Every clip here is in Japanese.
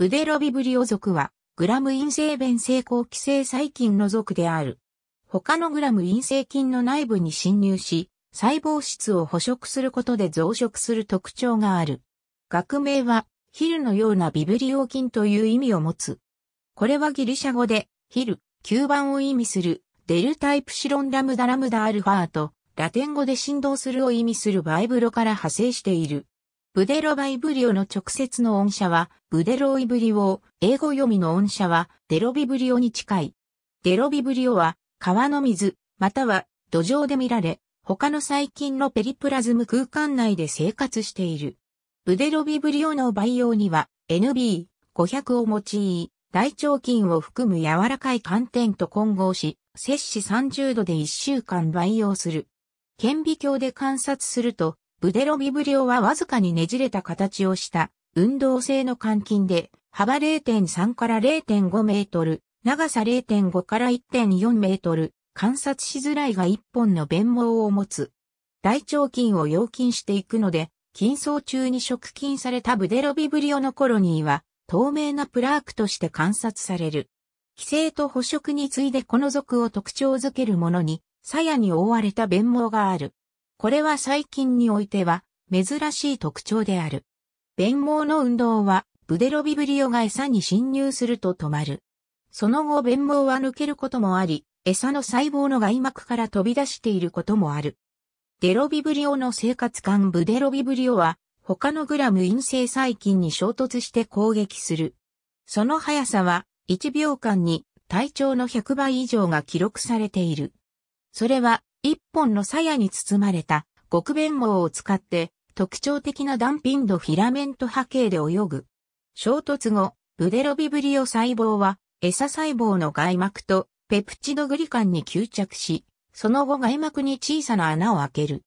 ブデロビブリオ属は、グラム陰性弁性後期性細菌の属である。他のグラム陰性菌の内部に侵入し、細胞質を捕食することで増殖する特徴がある。学名は、ヒルのようなビブリオ菌という意味を持つ。これはギリシャ語で、ヒル、吸盤を意味する、デルタイプシロンラムダラムダアルファーと、ラテン語で振動するを意味するバイブロから派生している。ブデロバイブリオの直接の音社は、ブデロイブリオ、英語読みの音社は、デロビブリオに近い。デロビブリオは、川の水、または土壌で見られ、他の細菌のペリプラズム空間内で生活している。ブデロビブリオの培養には、NB500 を用い、大腸菌を含む柔らかい寒天と混合し、摂氏30度で1週間培養する。顕微鏡で観察すると、ブデロビブリオはわずかにねじれた形をした運動性の換金で幅0.3から0.5メートル、長さ0.5から1.4メートル、観察しづらいが1本の弁毛を持つ。大腸菌を要菌していくので、菌層中に食菌されたブデロビブリオのコロニーは透明なプラークとして観察される。寄生と捕食に次いでこの属を特徴づけるものに、鞘に覆われた弁毛がある。これは最近においては珍しい特徴である。弁毛の運動はブデロビブリオが餌に侵入すると止まる。その後弁毛は抜けることもあり、餌の細胞の外膜から飛び出していることもある。デロビブリオの生活感ブデロビブリオは他のグラム陰性細菌に衝突して攻撃する。その速さは1秒間に体長の100倍以上が記録されている。それは一本の鞘に包まれた極弁網を使って特徴的な断品度フィラメント波形で泳ぐ。衝突後、ブデロビブリオ細胞は餌細胞の外膜とペプチドグリカンに吸着し、その後外膜に小さな穴を開ける。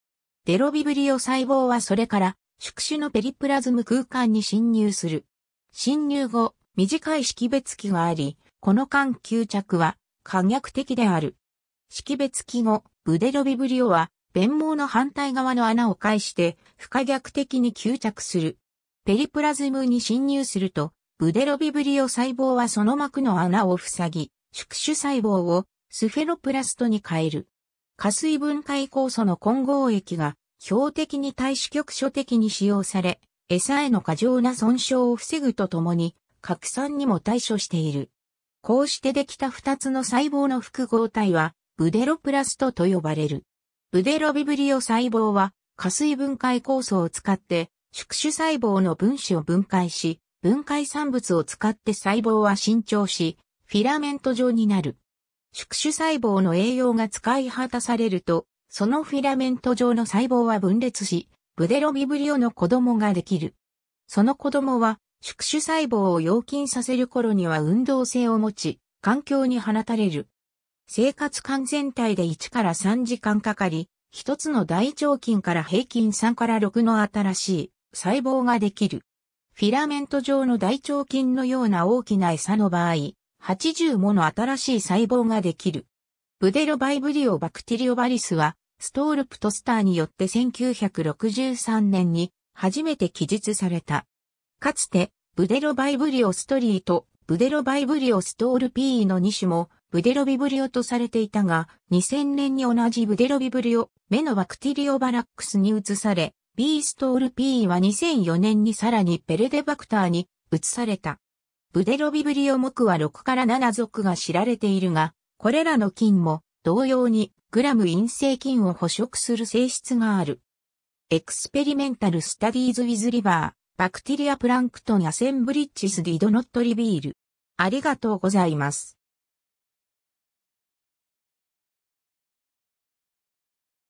デロビブリオ細胞はそれから宿主のペリプラズム空間に侵入する。侵入後、短い識別器があり、この間吸着は可逆的である。識別器後、ブデロビブリオは、弁毛の反対側の穴を介して、不可逆的に吸着する。ペリプラズムに侵入すると、ブデロビブリオ細胞はその膜の穴を塞ぎ、宿主細胞をスフェロプラストに変える。加水分解酵素の混合液が標的に対し局所的に使用され、餌への過剰な損傷を防ぐとともに、拡散にも対処している。こうしてできた二つの細胞の複合体は、ブデロプラストと呼ばれる。ブデロビブリオ細胞は、加水分解酵素を使って、宿主細胞の分子を分解し、分解産物を使って細胞は伸長し、フィラメント状になる。宿主細胞の栄養が使い果たされると、そのフィラメント状の細胞は分裂し、ブデロビブリオの子供ができる。その子供は、宿主細胞を陽菌させる頃には運動性を持ち、環境に放たれる。生活感全体で1から3時間かかり、一つの大腸菌から平均3から6の新しい細胞ができる。フィラメント状の大腸菌のような大きな餌の場合、80もの新しい細胞ができる。ブデロバイブリオバクテリオバリスは、ストールプトスターによって1963年に初めて記述された。かつて、ブデロバイブリオストリーとブデロバイブリオストール P の2種もブデロビブリオとされていたが、2000年に同じブデロビブリオ、目のバクティリオバラックスに移され、ビーストール P は2004年にさらにペルデバクターに移された。ブデロビブリオ目は6から7属が知られているが、これらの菌も同様にグラム陰性菌を捕食する性質がある。エクスペリメンタルスタディーズウィズリバー、バクティリアプランクトンアセンブリッジスディドノットリビール。ありがとうございます。